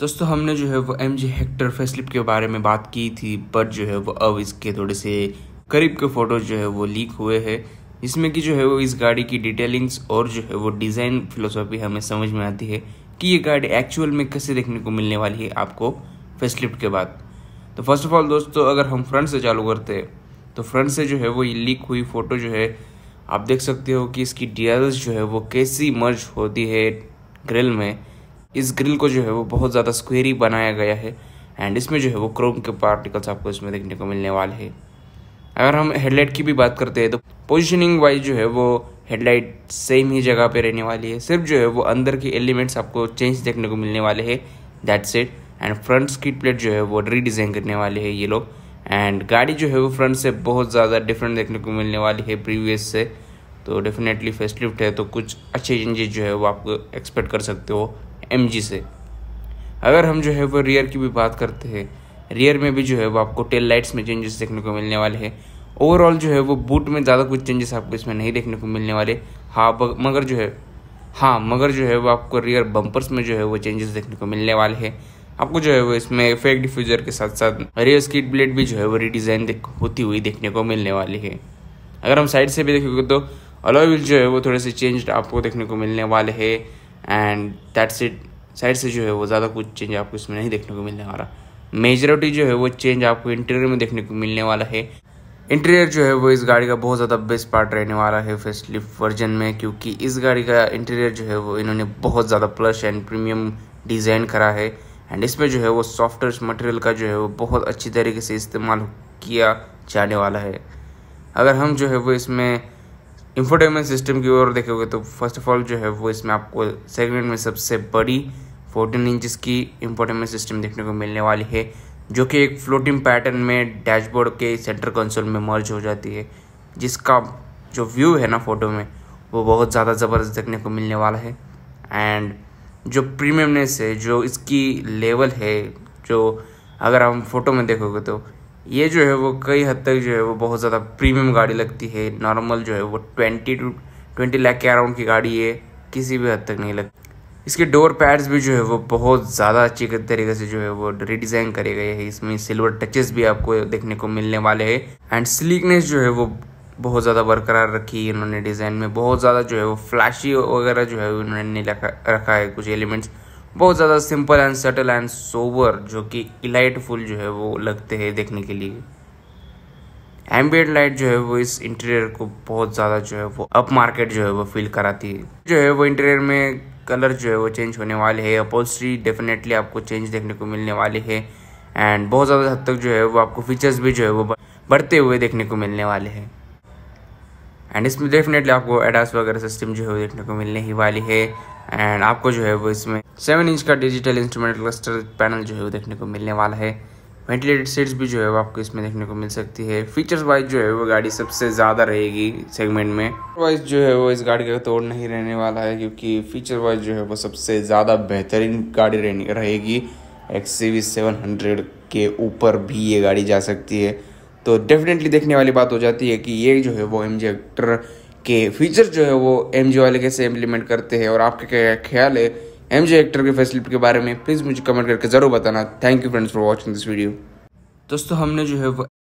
दोस्तों हमने जो है वो एम जी हेक्टर फेसलिप के बारे में बात की थी बट जो है वो अब इसके थोड़े से करीब के फ़ोटो जो है वो लीक हुए हैं इसमें कि जो है वो इस गाड़ी की डिटेलिंग्स और जो है वो डिज़ाइन फिलोसॉफी हमें समझ में आती है कि ये गाड़ी एक्चुअल में कैसे देखने को मिलने वाली है आपको फेसलिफ्ट के बाद तो फर्स्ट ऑफ ऑल दोस्तों अगर हम फ्रंट से चालू करते हैं तो फ्रंट से जो है वो ये लीक हुई फ़ोटो जो है आप देख सकते हो कि इसकी डी जो है वो कैसी मर्ज होती है ग्रिल में इस ग्रिल को जो है वो बहुत ज़्यादा स्क्वेरी बनाया गया है एंड इसमें जो है वो क्रोम के पार्टिकल्स आपको इसमें देखने को मिलने वाले हैं अगर हम हेडलाइट की भी बात करते हैं तो पोजिशनिंग वाइज जो है वो हेडलाइट सेम ही जगह पे रहने वाली है सिर्फ जो है वो अंदर के एलिमेंट्स आपको चेंज देखने को मिलने वाले हैं that set and front skid plate जो है वो रीडिज़ाइन करने वाले हैं ये लोग एंड गाड़ी जो है वो फ्रंट से बहुत ज़्यादा डिफरेंट देखने को मिलने वाली है प्रीवियस से तो डेफिनेटली फेस्टलिफ्ट है तो कुछ अच्छे चेंजेस जो है वो आपको एक्सपेक्ट कर सकते हो एम से अगर हम जो है वो रियर की भी बात करते हैं रियर में भी जो है वो आपको टेल लाइट्स में चेंजेस देखने को मिलने वाले हैं ओवरऑल जो है वो बूट में ज़्यादा कुछ चेंजेस आपको इसमें नहीं देखने को मिलने वाले हाँ मगर जो है हाँ मगर जो है वो आपको रियर बम्पर्स में जो है वो चेंजेस देखने को मिलने वाले हैं आपको जो है वो इसमें फेक डिफ्यूजर के साथ साथ रियर स्कीट ब्लेड भी जो है वो रिडिज़ाइन होती हुई देखने को मिलने वाली है अगर हम साइड से भी देखेंगे तो अलॉय व्हील जो है वो थोड़े से चेंज आपको देखने को मिलने वाले हैं एंड दैट्स इट साइड से जो है वो ज़्यादा कुछ चेंज आपको इसमें नहीं देखने को मिलने वाला मेजोरिटी जो है वो चेंज आपको इंटीरियर में देखने को मिलने वाला है इंटीरियर जो है वो इस गाड़ी का बहुत ज़्यादा बेस्ट पार्ट रहने वाला है फेसलिफ्ट वर्जन में क्योंकि इस गाड़ी का इंटीरियर जो है वो इन्होंने बहुत ज़्यादा प्लश एंड प्रीमियम डिज़ाइन करा है एंड इसमें जो है वो सॉफ्टवेयर मटेरियल का जो है वो बहुत अच्छी तरीके से इस्तेमाल किया जाने वाला है अगर हम जो है वो इसमें इंफोटेनमेंट सिस्टम की ओर देखोगे तो फर्स्ट ऑफ ऑल जो है वो इसमें आपको सेगमेंट में सबसे बड़ी फोर्टीन इंचज की इंफोटेनमेंट सिस्टम देखने को मिलने वाली है जो कि एक फ्लोटिंग पैटर्न में डैशबोर्ड के सेंटर कंसोल में मर्ज हो जाती है जिसका जो व्यू है ना फोटो में वो बहुत ज़्यादा ज़बरदस्त देखने को मिलने वाला है एंड जो प्रीमियमनेस है जो इसकी लेवल है जो अगर हम फोटो में देखोगे तो ये जो है वो कई हद तक जो है वो बहुत ज़्यादा प्रीमियम गाड़ी लगती है नॉर्मल जो है वो ट्वेंटी टू ट्वेंटी लाख के अराउंड की गाड़ी है किसी भी हद तक नहीं लगती इसके डोर पैड्स भी जो है वो बहुत ज़्यादा अच्छी तरीके से जो है वो रिडिज़ाइन करे गए हैं इसमें सिल्वर टचेस भी आपको देखने को मिलने वाले हैं एंड स्लीकनेस जो है वो बहुत ज़्यादा बरकरार रखी है इन्होंने डिज़ाइन में बहुत ज़्यादा जो है वो फ्लैशी वगैरह जो है उन्होंने रखा है कुछ एलिमेंट्स बहुत ज़्यादा simple and subtle and sober जो कि इलाइटफुल जो है वो लगते हैं देखने के लिए एम्बियड लाइट जो है वो इस इंटीरियर को बहुत ज़्यादा जो है वो अप मार्केट जो है वो फील कराती है जो है वो इंटीरियर में कलर जो है वो चेंज होने वाले है अपोस्ट्री डेफिनेटली आपको चेंज देखने को मिलने वाली है एंड बहुत ज़्यादा हद तक जो है वो आपको फीचर्स भी जो है वो बढ़ते हुए देखने को मिलने वाले हैं एंड इसमें डेफिनेटली आपको एडास वगैरह सिस्टम जो है वो देखने को मिलने ही वाली है एंड आपको जो है वो इसमें सेवन इंच का डिजिटल इंस्ट्रूमेंट क्लस्टर पैनल जो है वो देखने को मिलने वाला है वेंटिलेटेड सीट्स भी जो है वो आपको इसमें देखने को मिल सकती है फीचर्स वाइज जो है वो गाड़ी सबसे ज़्यादा रहेगी सेगमेंट में वाइज जो है वो इस गाड़ी का तोड़ नहीं रहने वाला है क्योंकि फीचर वाइज जो है वो सबसे ज़्यादा बेहतरीन गाड़ी रहेगी X C V seven hundred के ऊपर भी ये गाड़ी जा सकती है तो डेफिनेटली देखने वाली बात हो जाती है कि ये जो है वो एम जी एक्टर के फीचर जो है वो एम जी वाले कैसे इम्प्लीमेंट करते हैं और आपके क्या ख्याल है एम जी एक्टर के फैसिलिटी के बारे में प्लीज़ मुझे कमेंट करके ज़रूर बताना thank you friends for watching this video दोस्तों हमने जो है वो